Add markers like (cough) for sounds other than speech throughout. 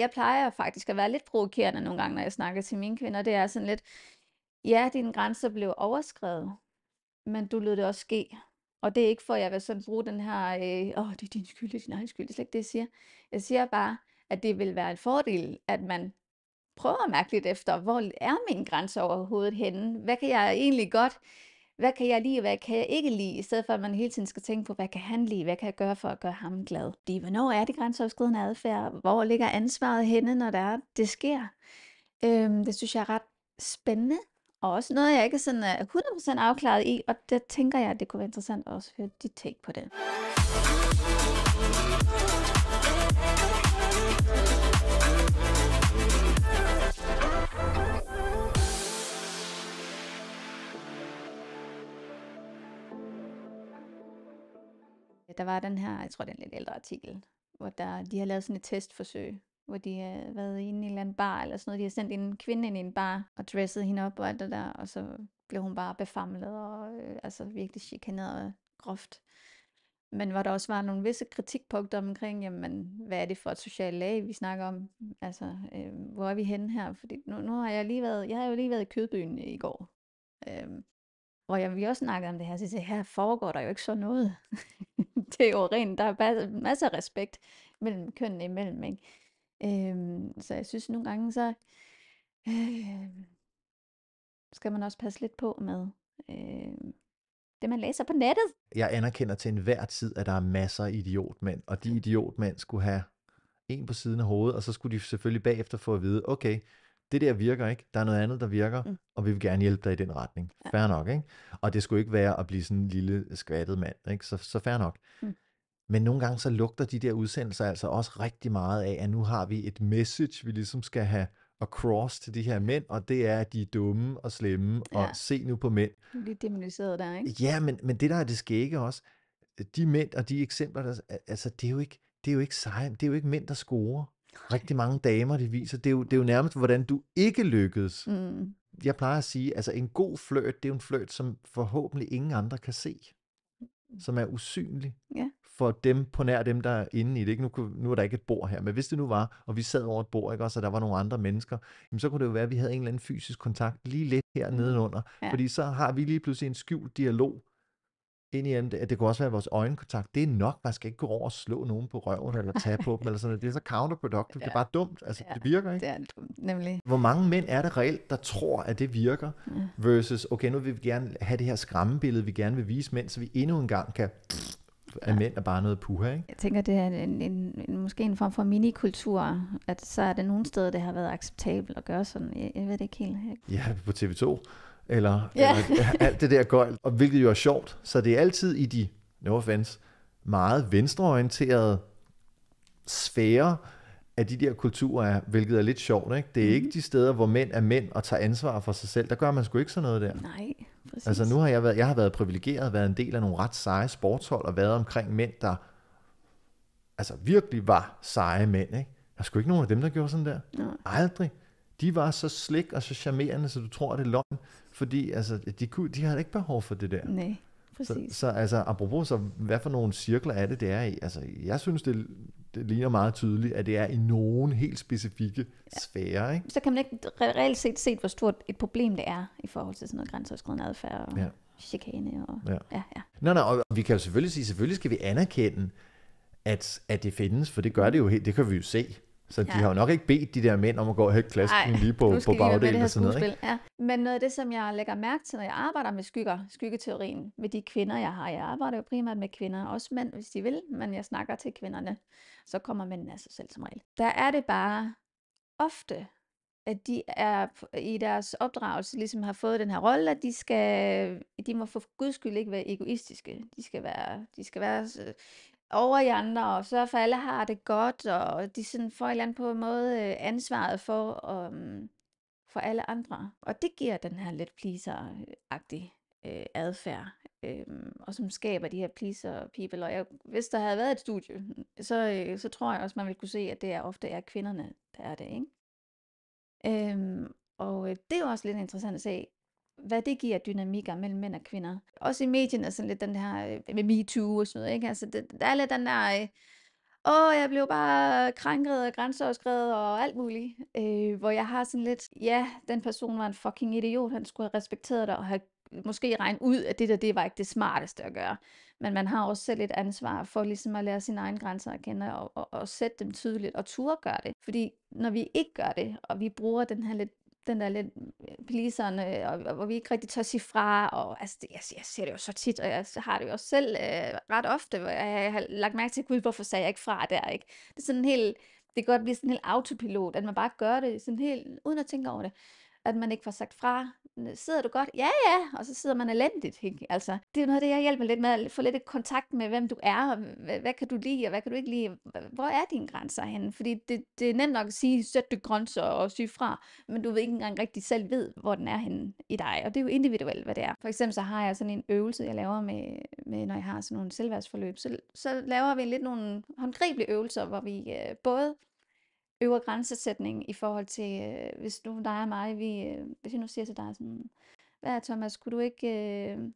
jeg plejer faktisk at være lidt provokerende nogle gange, når jeg snakker til mine kvinder. Det er sådan lidt, ja, dine grænser blev overskrevet, men du lod det også ske. Og det er ikke for, at jeg vil sådan bruge den her, øh, åh, øh, oh, det er din skyld, det er din egen skyld, det er slet ikke det, jeg siger. Jeg siger bare, at det vil være en fordel, at man prøver at mærke lidt efter, hvor er min grænse overhovedet henne? Hvad kan jeg egentlig godt hvad kan jeg lide, hvad kan jeg ikke lide, i stedet for at man hele tiden skal tænke på, hvad kan han lide, hvad kan jeg gøre for at gøre ham glad. Fordi hvornår er det grænseoverskridende adfærd? Hvor ligger ansvaret henne, når der er, det sker? Øhm, det synes jeg er ret spændende, og også noget, jeg ikke sådan øh, er 100% afklaret i, og der tænker jeg, at det kunne være interessant også at høre dit take på det. Der var den her, jeg tror det er en lidt ældre artikel, hvor der, de har lavet sådan et testforsøg, hvor de har været inde i en eller anden bar eller sådan noget. De har sendt en kvinde ind i en bar og dresset hende op og alt det der, og så blev hun bare befamlet og øh, altså virkelig chikaneret og groft. Men hvor der også var nogle visse kritikpunkter omkring, jamen, hvad er det for et socialt lag, vi snakker om? Altså, øh, hvor er vi henne her? Fordi nu, nu har jeg lige været, jeg har jo lige været i Kødbyen i går. Øh, hvor jeg, vi også snakkede om det her, så jeg, her foregår der jo ikke så noget. (laughs) (laughs) det er jo rent, der er bare masser af respekt mellem kønnene imellem, ikke? Øhm, så jeg synes nogle gange, så øh, skal man også passe lidt på med øh, det, man læser på nettet. Jeg anerkender til enhver tid, at der er masser af idiotmænd, og de idiotmænd skulle have en på siden af hovedet, og så skulle de selvfølgelig bagefter få at vide, okay, det der virker ikke, der er noget andet, der virker, mm. og vi vil gerne hjælpe dig i den retning. Ja. Færre nok, ikke? Og det skulle ikke være at blive sådan en lille skvattet mand, ikke? Så, så færre nok. Mm. Men nogle gange så lugter de der udsendelser altså også rigtig meget af, at nu har vi et message, vi ligesom skal have across til de her mænd, og det er, at de er dumme og slemme, ja. og se nu på mænd. Lidt demoniseret der, ikke? Ja, men, men det der er det skægge også, de mænd og de eksempler, der, altså det er jo ikke, det er jo ikke sej, det er jo ikke mænd, der scorer rigtig mange damer, det viser. Det er jo, det er jo nærmest, hvordan du ikke lykkedes. Mm. Jeg plejer at sige, altså en god flørt, det er jo en flørt, som forhåbentlig ingen andre kan se. Mm. Som er usynlig yeah. for dem på nær dem, der er inde i det. Ikke? Nu, nu er der ikke et bord her, men hvis det nu var, og vi sad over et bord, ikke? Også, og der var nogle andre mennesker, jamen, så kunne det jo være, at vi havde en eller anden fysisk kontakt lige lidt her mm. nedenunder. Ja. Fordi så har vi lige pludselig en skjult dialog, ind i andet, det kunne også være vores øjenkontakt, det er nok, man skal ikke gå over og slå nogen på røven, eller tage på dem, eller sådan noget. det er så counterproductive, ja. det er bare dumt, altså ja, det virker ikke. Det er dumt, nemlig. Hvor mange mænd er det reelt, der tror, at det virker, ja. Mm. versus, okay, nu vil vi gerne have det her skræmmebillede, vi gerne vil vise mænd, så vi endnu en gang kan at mænd er bare noget puha, ikke? Jeg tænker, det er en, en, en, måske en form for minikultur, at så er det nogle steder, det har været acceptabelt at gøre sådan. Jeg, jeg ved det ikke helt. Ikke? Ja, på TV2 eller, ja. eller (laughs) alt det der gøjl, og hvilket jo er sjovt. Så det er altid i de, no offense, meget venstreorienterede sfære af de der kulturer, er, hvilket er lidt sjovt. Ikke? Det er mm. ikke mhm. de steder, hvor mænd er mænd og tager ansvar for sig selv. Der gør man sgu ikke sådan noget der. Nej, præcis. Altså nu har jeg været, jeg har været privilegeret, været en del af nogle ret seje sportshold, og været omkring mænd, der altså virkelig var seje mænd. Ikke? Der er sgu ikke nogen af dem, der gjorde sådan der. Nej. Aldrig. De var så slik og så charmerende, så du tror, det er løgn fordi altså, de, kunne, de havde ikke behov for det der. Nej, præcis. Så, så altså, apropos, så hvad for nogle cirkler er det, det er i? Altså, jeg synes, det, det ligner meget tydeligt, at det er i nogle helt specifikke ja. sfære. Ikke? Så kan man ikke reelt set se, hvor stort et problem det er i forhold til sådan noget grænseoverskridende adfærd og ja. chikane. Og, ja. Ja, ja. Nå, nå, og vi kan jo selvfølgelig sige, selvfølgelig skal vi anerkende, at, at det findes, for det gør det jo helt, det kan vi jo se. Så ja. de har jo nok ikke bedt de der mænd om at gå og hække klasken lige på, på bagdelen og sådan noget. Ikke? Ja. Men noget af det, som jeg lægger mærke til, når jeg arbejder med skygger, skyggeteorien, med de kvinder, jeg har. Jeg arbejder jo primært med kvinder, også mænd, hvis de vil, men jeg snakker til kvinderne. Så kommer mændene af sig selv som regel. Der er det bare ofte, at de er i deres opdragelse ligesom har fået den her rolle, at de skal, de må for guds skyld ikke være egoistiske. De skal være, de skal være øh, over i andre, og sørge for, at alle har det godt, og de sådan får et eller andet på en måde øh, ansvaret for, og, øhm, for alle andre. Og det giver den her lidt pleaser øh, adfærd, øh, og som skaber de her pleaser people. Og jeg, hvis der havde været et studie, så, øh, så tror jeg også, man vil kunne se, at det er ofte er kvinderne, der er det. Ikke? Øhm, øh, og det er jo også lidt interessant at se, hvad det giver dynamikker mellem mænd og kvinder. Også i medierne, sådan lidt den her øh, med MeToo og sådan noget, ikke? Altså, det, der er lidt den der, øh, åh, oh, jeg blev bare krænket og grænseoverskrevet og alt muligt. Øh, hvor jeg har sådan lidt, ja, den person var en fucking idiot, han skulle have respekteret dig og have måske regnet ud, at det der, det var ikke det smarteste at gøre. Men man har også selv et ansvar for ligesom at lære sine egne grænser at kende og, og, og sætte dem tydeligt og turde gøre det. Fordi når vi ikke gør det, og vi bruger den her lidt den der lidt øh, pliserne, øh, og, og hvor vi ikke rigtig tør sige fra, og altså, det, jeg, jeg ser det jo så tit, og jeg har det jo også selv øh, ret ofte, hvor jeg, jeg har lagt mærke til, gud, hvorfor sagde jeg ikke fra der, ikke? Det er sådan helt, det kan godt blive sådan helt autopilot, at man bare gør det, sådan helt, uden at tænke over det at man ikke får sagt fra. Sidder du godt? Ja, ja. Og så sidder man elendigt. Ikke? Altså, det er noget af det, jeg hjælper lidt med at få lidt i kontakt med, hvem du er, og hvad, hvad kan du lide, og hvad kan du ikke lide. Hvor er dine grænser henne? Fordi det, det er nemt nok at sige, sæt du grænser og syg fra, men du ved ikke engang rigtig selv ved, hvor den er henne i dig. Og det er jo individuelt, hvad det er. For eksempel så har jeg sådan en øvelse, jeg laver med, med når jeg har sådan nogle selvværdsforløb. Så, så laver vi lidt nogle håndgribelige øvelser, hvor vi øh, både øvre grænsesætning i forhold til, øh, hvis nu dig og mig, vi, øh, hvis jeg nu siger til dig sådan, hvad er Thomas, kunne du ikke, øh, nu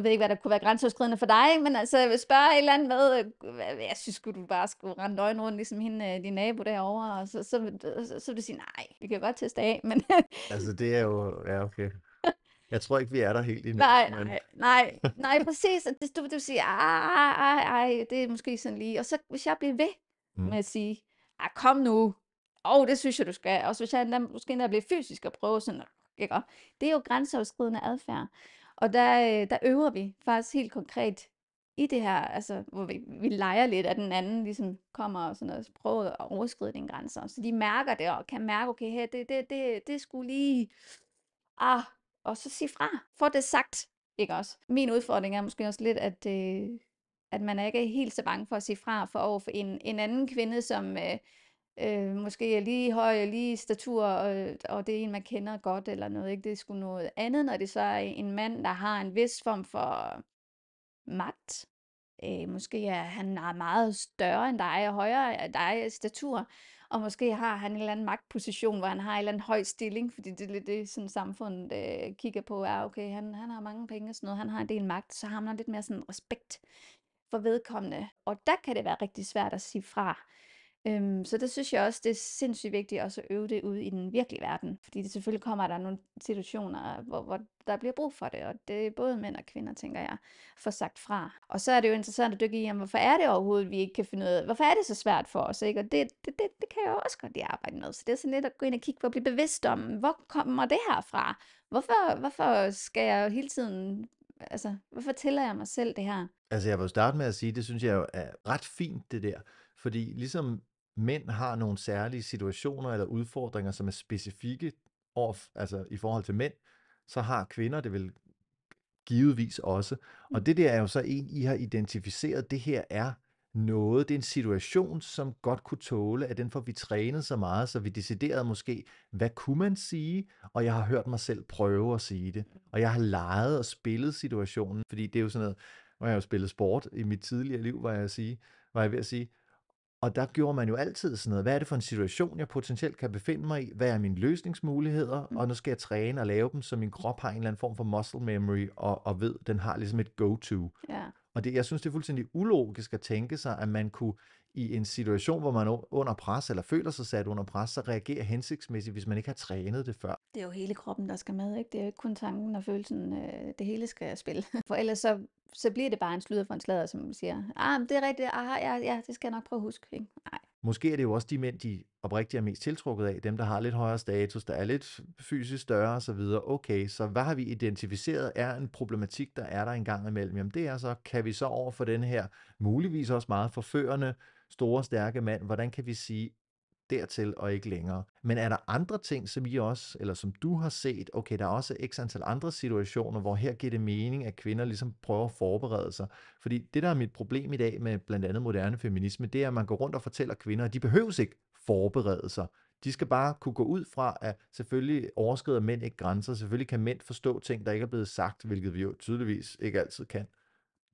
ved jeg ikke, hvad der kunne være grænseoverskridende for dig, men altså, jeg vil spørge et eller andet med, øh, jeg synes, skulle du bare skulle rende øjen rundt, ligesom hende, øh, din nabo derovre, og så, så, så, så, så vil du sige, nej, vi kan godt teste af, men... (laughs) altså, det er jo, ja, okay. Jeg tror ikke, vi er der helt endnu. Nej, men... nej, nej, nej, præcis. Det, du, du siger, ej, ej, ej, det er måske sådan lige. Og så hvis jeg bliver ved mm. med at sige, ah, kom nu, åh, oh, det synes jeg, du skal. Og så hvis jeg endda, måske endda bliver fysisk og prøve sådan, ikke? det er jo grænseoverskridende adfærd. Og der, øh, der øver vi faktisk helt konkret i det her, altså, hvor vi, vi leger lidt, at den anden ligesom kommer og, sådan noget, prøver at overskride dine grænse. Så de mærker det og kan mærke, okay, her, det, det, det, det skulle lige... Ah, og så sige fra. Få det sagt. Ikke også? Min udfordring er måske også lidt, at øh, at man ikke er helt så bange for at sige fra for over for en, en anden kvinde, som øh, øh, måske er lige høj, lige statur, og, og det er en, man kender godt eller noget. Ikke? Det er sgu noget andet, når det så er en mand, der har en vis form for magt. Øh, måske er han er meget større end dig og højere end øh, dig i statur, og måske har han en eller anden magtposition, hvor han har en eller anden høj stilling, fordi det er lidt det, sådan samfundet øh, kigger på, er, okay, han, han har mange penge og sådan noget, han har en del magt, så har man lidt mere sådan respekt for vedkommende. Og der kan det være rigtig svært at sige fra. Øhm, så der synes jeg også, det er sindssygt vigtigt også at øve det ud i den virkelige verden. Fordi det selvfølgelig kommer der nogle situationer, hvor, hvor der bliver brug for det. Og det er både mænd og kvinder, tænker jeg, får sagt fra. Og så er det jo interessant at dykke i, jamen, hvorfor er det overhovedet, vi ikke kan finde ud af, hvorfor er det så svært for os? Ikke? Og det, det, det, det kan jeg jo også godt lide at arbejde med. Så det er sådan lidt at gå ind og kigge på at blive bevidst om, hvor kommer det her fra? Hvorfor, hvorfor skal jeg hele tiden altså, hvorfor fortæller jeg mig selv det her? Altså, jeg vil starte med at sige, det synes jeg jo er ret fint, det der. Fordi ligesom mænd har nogle særlige situationer eller udfordringer, som er specifikke over, altså, i forhold til mænd, så har kvinder det vel givetvis også. Og mm. det der er jo så en, I har identificeret, det her er noget, det er en situation, som godt kunne tåle, at den får vi trænet så meget, så vi deciderede måske, hvad kunne man sige, og jeg har hørt mig selv prøve at sige det, og jeg har leget og spillet situationen, fordi det er jo sådan noget, hvor jeg har jo spillet sport i mit tidligere liv, var jeg, at sige, var jeg ved at sige, og der gjorde man jo altid sådan noget. Hvad er det for en situation, jeg potentielt kan befinde mig i? Hvad er mine løsningsmuligheder? Mm. Og nu skal jeg træne og lave dem, så min krop har en eller anden form for muscle memory, og, og ved, den har ligesom et go-to. Ja. Og det, jeg synes, det er fuldstændig ulogisk at tænke sig, at man kunne i en situation, hvor man under pres, eller føler sig sat under pres, så reagere hensigtsmæssigt, hvis man ikke har trænet det før. Det er jo hele kroppen, der skal med, ikke? Det er jo ikke kun tanken og følelsen, øh, det hele skal spille. (laughs) For ellers så så bliver det bare en sludder for en slader, som man siger, ah, det er rigtigt, aha, ja, ja, det skal jeg nok prøve at huske. Ikke? Nej. Måske er det jo også de mænd, de oprigtigt er mest tiltrukket af, dem der har lidt højere status, der er lidt fysisk større osv. Okay, så hvad har vi identificeret er en problematik, der er der engang imellem? Jamen det er så, kan vi så over for den her muligvis også meget forførende, store, stærke mand, hvordan kan vi sige, dertil og ikke længere. Men er der andre ting, som I også, eller som du har set, okay, der er også x antal andre situationer, hvor her giver det mening, at kvinder ligesom prøver at forberede sig. Fordi det, der er mit problem i dag med blandt andet moderne feminisme, det er, at man går rundt og fortæller kvinder, at de behøves ikke forberede sig. De skal bare kunne gå ud fra, at selvfølgelig overskrider mænd ikke grænser, selvfølgelig kan mænd forstå ting, der ikke er blevet sagt, hvilket vi jo tydeligvis ikke altid kan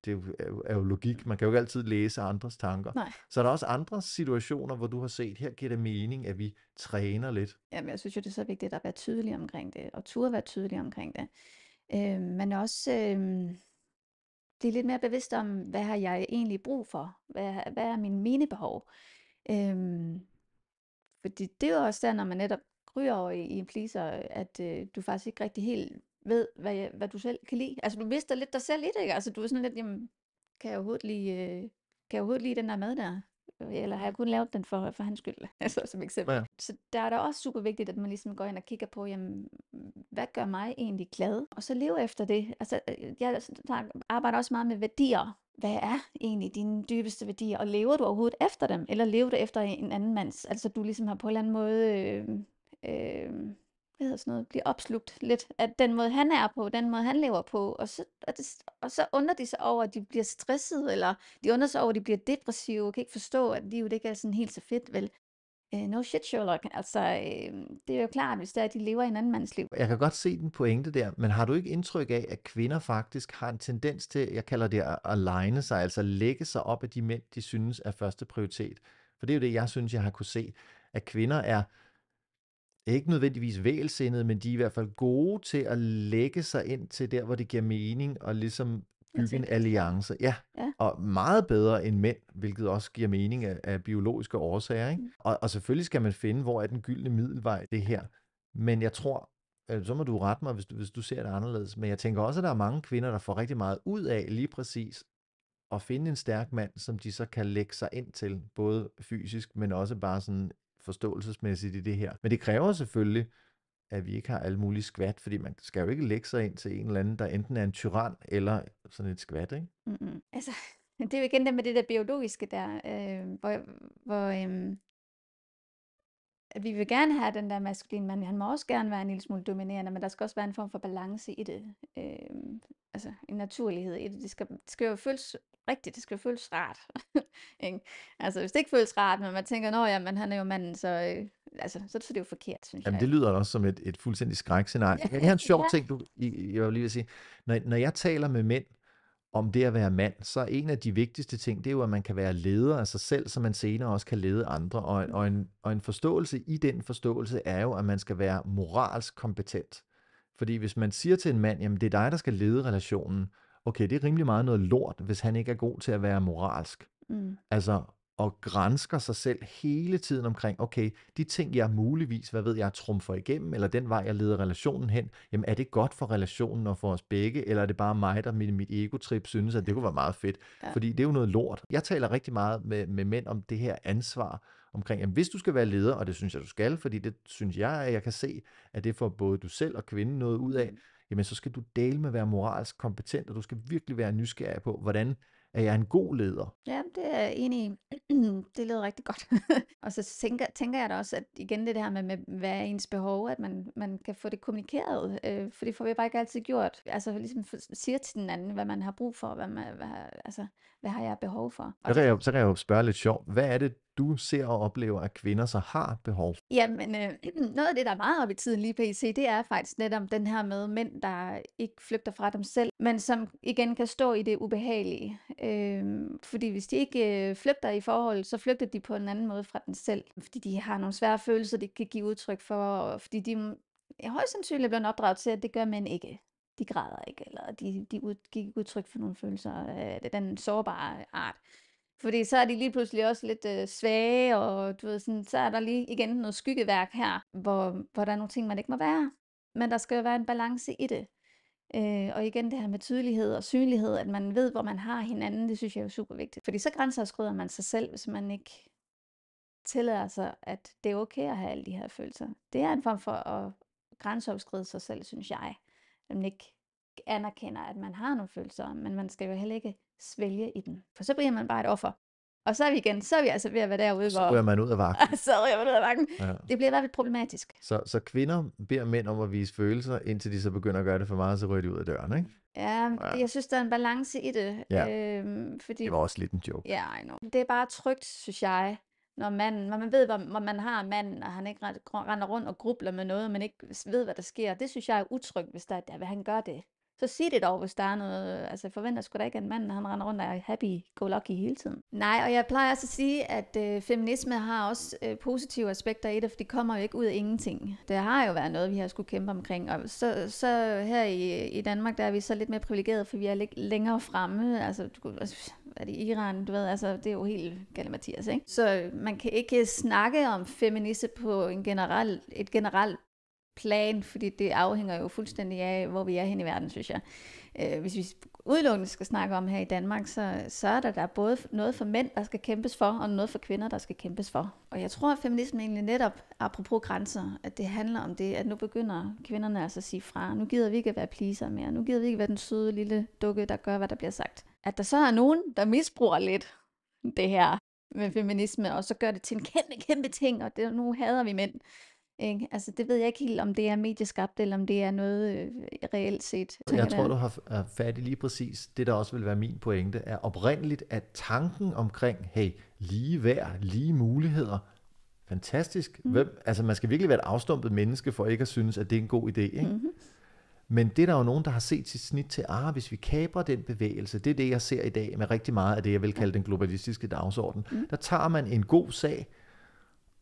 det er jo, er jo, logik. Man kan jo ikke altid læse andres tanker. Nej. Så er der også andre situationer, hvor du har set, her giver det mening, at vi træner lidt. Jamen, jeg synes jo, det er så vigtigt at være tydelig omkring det, og turde være tydelig omkring det. Øh, men også øh, er lidt mere bevidst om, hvad har jeg egentlig brug for? Hvad, hvad er mine menebehov? Øh, fordi det er jo også der, når man netop ryger over i, i en pleaser, at øh, du faktisk ikke rigtig helt ved, hvad, hvad du selv kan lide. Altså, du mister lidt dig selv lidt, ikke? Altså, du er sådan lidt, jamen, kan jeg overhovedet lide, øh, kan jeg overhovedet lide den der mad der? Eller har jeg kun lavet den for, for hans skyld? (laughs) Altså, som eksempel. Ja. Så der er da også super vigtigt, at man ligesom går ind og kigger på, jamen, hvad gør mig egentlig glad? Og så leve efter det. Altså, øh, jeg arbejder også meget med værdier. Hvad er egentlig dine dybeste værdier? Og lever du overhovedet efter dem? Eller lever du efter en anden mands? Altså, du ligesom har på en eller anden måde... Øh, øh, hvad hedder sådan noget, bliver opslugt lidt af den måde, han er på, den måde, han lever på. Og så, og, det, og så undrer de sig over, at de bliver stresset, eller de undrer sig over, at de bliver depressive, og kan ikke forstå, at livet ikke er sådan helt så fedt, vel? Uh, no shit, Sherlock. Altså, uh, det er jo klart, hvis det er, at de lever i en anden mands liv. Jeg kan godt se den pointe der, men har du ikke indtryk af, at kvinder faktisk har en tendens til, jeg kalder det at aligne sig, altså lægge sig op af de mænd, de synes er første prioritet? For det er jo det, jeg synes, jeg har kunne se, at kvinder er ikke nødvendigvis vælsindede, men de er i hvert fald gode til at lægge sig ind til der, hvor det giver mening, og ligesom bygge en alliance. Ja. ja, og meget bedre end mænd, hvilket også giver mening af, af biologiske årsager. Ikke? Mm. Og, og selvfølgelig skal man finde, hvor er den gyldne middelvej det her. Men jeg tror, øh, så må du rette mig, hvis du, hvis du ser det anderledes, men jeg tænker også, at der er mange kvinder, der får rigtig meget ud af lige præcis at finde en stærk mand, som de så kan lægge sig ind til, både fysisk, men også bare sådan forståelsesmæssigt i det her. Men det kræver selvfølgelig, at vi ikke har alle mulige skvat, fordi man skal jo ikke lægge sig ind til en eller anden, der enten er en tyran eller sådan et skvat, ikke? Mm-hmm. Altså, (laughs) det er jo igen det med det der biologiske der, øh, hvor, hvor øh, at vi vil gerne have den der maskuline mand, han må også gerne være en lille smule dominerende, men der skal også være en form for balance i det. Øh, altså, en naturlighed i det. Det skal, det skal jo føles rigtigt, det skal jo føles rart. (laughs) ikke? altså hvis det ikke føles rart, men man tænker, at ja, men han er jo manden, så, øh, altså, så, så det er det jo forkert, synes Jamen, jeg. Jamen det lyder også som et, et fuldstændig skrækscenarie. Ja, det er en sjov ja. ting, du, jeg vil lige vil sige. Når, når jeg taler med mænd, om det at være mand, så er en af de vigtigste ting, det er jo, at man kan være leder af sig selv, så man senere også kan lede andre. Og, og, mm. en, og en forståelse i den forståelse er jo, at man skal være moralsk kompetent. Fordi hvis man siger til en mand, jamen det er dig, der skal lede relationen, okay, det er rimelig meget noget lort, hvis han ikke er god til at være moralsk. Mm. Altså og grænsker sig selv hele tiden omkring, okay, de ting, jeg muligvis, hvad ved jeg, trumfer igennem, eller den vej, jeg leder relationen hen, jamen er det godt for relationen og for os begge, eller er det bare mig, der med mit egotrip synes, at det kunne være meget fedt? Ja. Fordi det er jo noget lort. Jeg taler rigtig meget med, med mænd om det her ansvar, omkring, jamen hvis du skal være leder, og det synes jeg, du skal, fordi det synes jeg, at jeg kan se, at det får både du selv og kvinden noget ud af, mm. jamen så skal du dele med at være moralsk kompetent, og du skal virkelig være nysgerrig på, hvordan at jeg er en god leder. Ja, det er jeg enig i. (clears throat) det lyder rigtig godt. (laughs) og så tænker, tænker jeg da også, at igen det der med, med hvad er ens behov, at man, man kan få det kommunikeret, øh, for det får vi bare ikke altid gjort. Altså ligesom siger til den anden, hvad man har brug for, hvad man, hvad, altså hvad har jeg behov for? Og så, kan jeg, så kan jeg jo spørge lidt sjovt. Hvad er det, du ser og oplever, at kvinder så har behov? Jamen, øh, (clears throat) noget af det, der er meget op i tiden lige IC, det er faktisk netop den her med mænd, der ikke flygter fra dem selv, men som igen kan stå i det ubehagelige. Øh, fordi hvis de ikke øh, flygter i forhold, så flygter de på en anden måde fra dem selv. Fordi de har nogle svære følelser, de kan give udtryk for, og fordi de mm, højst sandsynligt blevet opdraget til, at det gør mænd ikke de græder ikke, eller de, de ud, gik udtryk for nogle følelser af den sårbare art. Fordi så er de lige pludselig også lidt øh, svage, og du ved, sådan, så er der lige igen noget skyggeværk her, hvor, hvor der er nogle ting, man ikke må være. Men der skal jo være en balance i det. Øh, og igen det her med tydelighed og synlighed, at man ved, hvor man har hinanden, det synes jeg er super vigtigt. Fordi så grænser grænseoverskrider man sig selv, hvis man ikke tillader sig, at det er okay at have alle de her følelser. Det er en form for at grænseopskride sig selv, synes jeg at man ikke anerkender, at man har nogle følelser, men man skal jo heller ikke svælge i den, for så bliver man bare et offer. Og så er vi igen, så er vi altså ved at være derude, hvor... Så ryger man ud af vagten. (laughs) så ryger man ud af vagten. Ja. Det bliver i hvert fald problematisk. Så, så kvinder beder mænd om at vise følelser, indtil de så begynder at gøre det for meget, så ryger de ud af døren, ikke? Ja, ja. jeg synes, der er en balance i det. Ja. Øhm, fordi... Det var også lidt en joke. Ja, yeah, I know. Det er bare trygt, synes jeg, når, man, når man ved, hvor, man har manden, og han ikke render rundt og grubler med noget, og man ikke ved, hvad der sker. Det synes jeg er utrygt, hvis der er, der, vil han gør det. Så sig det dog, hvis der er noget. Altså jeg forventer sgu da ikke, at manden han render rundt og er happy-go-lucky hele tiden. Nej, og jeg plejer også at sige, at øh, feminisme har også øh, positive aspekter i det, for det kommer jo ikke ud af ingenting. Det har jo været noget, vi har skulle kæmpe omkring. Og så, så her i, i Danmark, der er vi så lidt mere privilegerede, for vi er lidt længere fremme. Altså, du, altså er det Iran, du ved, altså det er jo helt galt Mathias, ikke? Så man kan ikke snakke om feminisme på en general, et generelt plan, fordi det afhænger jo fuldstændig af, hvor vi er hen i verden, synes jeg. Øh, hvis vi udelukkende skal snakke om her i Danmark, så, så er der, der både noget for mænd, der skal kæmpes for, og noget for kvinder, der skal kæmpes for. Og jeg tror, at feminismen egentlig netop, apropos grænser, at det handler om det, at nu begynder kvinderne altså at sige fra. Nu gider vi ikke at være pleaser mere. Nu gider vi ikke at være den søde lille dukke, der gør, hvad der bliver sagt at der så er nogen, der misbruger lidt det her med feminisme, og så gør det til en kæmpe, kæmpe ting, og det, nu hader vi mænd. Ikke? Altså, det ved jeg ikke helt, om det er medieskabt, eller om det er noget øh, reelt set. Jeg tror, du har fat i lige præcis det, der også vil være min pointe, er oprindeligt, at tanken omkring, hey, lige værd, lige muligheder, fantastisk. Mm. Hvem, altså, man skal virkelig være et afstumpet menneske, for ikke at synes, at det er en god idé. Ikke? Mm-hmm. Men det er der jo nogen, der har set sit snit til, ah, hvis vi kaber den bevægelse, det er det, jeg ser i dag med rigtig meget af det, jeg vil kalde den globalistiske dagsorden. Mm. Der tager man en god sag,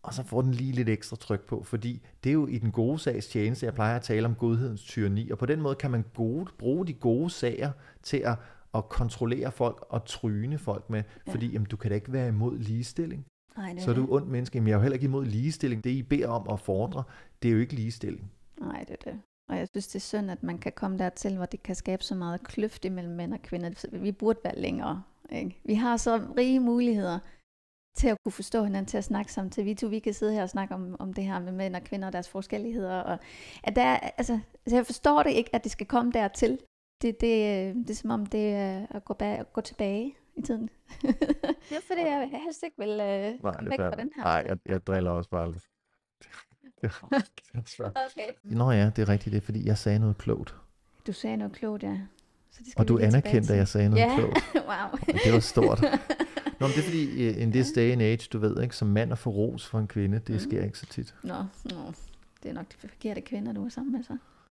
og så får den lige lidt ekstra tryk på, fordi det er jo i den gode sags tjeneste, jeg plejer at tale om godhedens tyranni, og på den måde kan man gode, bruge de gode sager til at, at kontrollere folk og tryne folk med, ja. fordi jamen, du kan da ikke være imod ligestilling. Nej, det så er du ondt menneske. Men jeg er jo heller ikke imod ligestilling. Det, I beder om at fordre, det er jo ikke ligestilling. Nej, det er det. Og jeg synes, det er synd, at man kan komme dertil, hvor det kan skabe så meget kløft imellem mænd og kvinder. Vi burde være længere. Ikke? Vi har så rige muligheder til at kunne forstå hinanden, til at snakke sammen, til vi to, vi kan sidde her og snakke om, om det her med mænd og kvinder og deres forskelligheder. Og at der, altså, altså, jeg forstår det ikke, at det skal komme dertil. Det, det, øh, det er som om, det er at gå, bag, at gå tilbage i tiden. (laughs) det er fordi, jeg helst ikke vil øh, Nej, væk fra den her. Nej, jeg, jeg driller også bare lidt. (laughs) det er, Okay. Nå ja, det er rigtigt, det er fordi, jeg sagde noget klogt. Du sagde noget klogt, ja. Så det skal og du anerkendte, at jeg sagde noget Yeah. klogt. (laughs) wow. Og det var stort. (laughs) Nå, men det er fordi, in this day and age, du ved ikke, som mand at få ros fra en kvinde, det mm. sker ikke så tit. Nå, no, nå. No. det er nok de forkerte kvinder, du er sammen med så.